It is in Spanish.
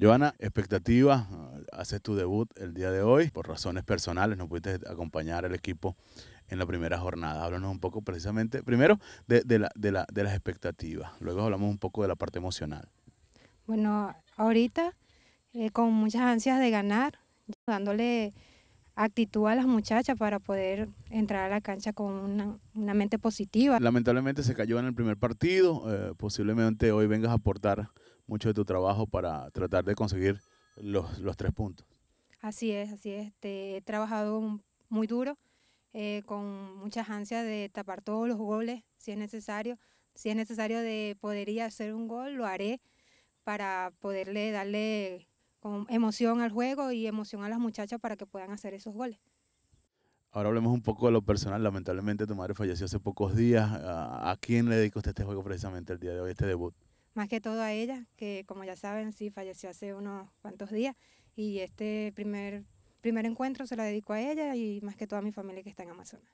Joana, expectativas, ah, haces tu debut el día de hoy. Por razones personales no pudiste acompañar al equipo en la primera jornada. Háblanos un poco precisamente, primero, de, las expectativas. Luego hablamos un poco de la parte emocional. Bueno, ahorita eh, con muchas ansias de ganar, dándole actitud a las muchachas para poder entrar a la cancha con una, mente positiva. Lamentablemente se cayó en el primer partido, eh, posiblemente hoy vengas a aportar mucho de tu trabajo para tratar de conseguir los, los tres puntos. Así es, así es. he trabajado muy duro, eh, con muchas ansias de tapar todos los goles, si es necesario. Si es necesario de poder hacer un gol, lo haré para poderle darle emoción al juego y emoción a las muchachas para que puedan hacer esos goles. Ahora hablemos un poco de lo personal. Lamentablemente tu madre falleció hace pocos días. Ah, ¿A quién le dedico usted este juego precisamente el día de hoy, este debut? más que todo a ella, que como ya saben, sí falleció hace unos cuantos días y este primer, primer encuentro se lo dedico a ella y más que toda mi familia que está en Amazonas.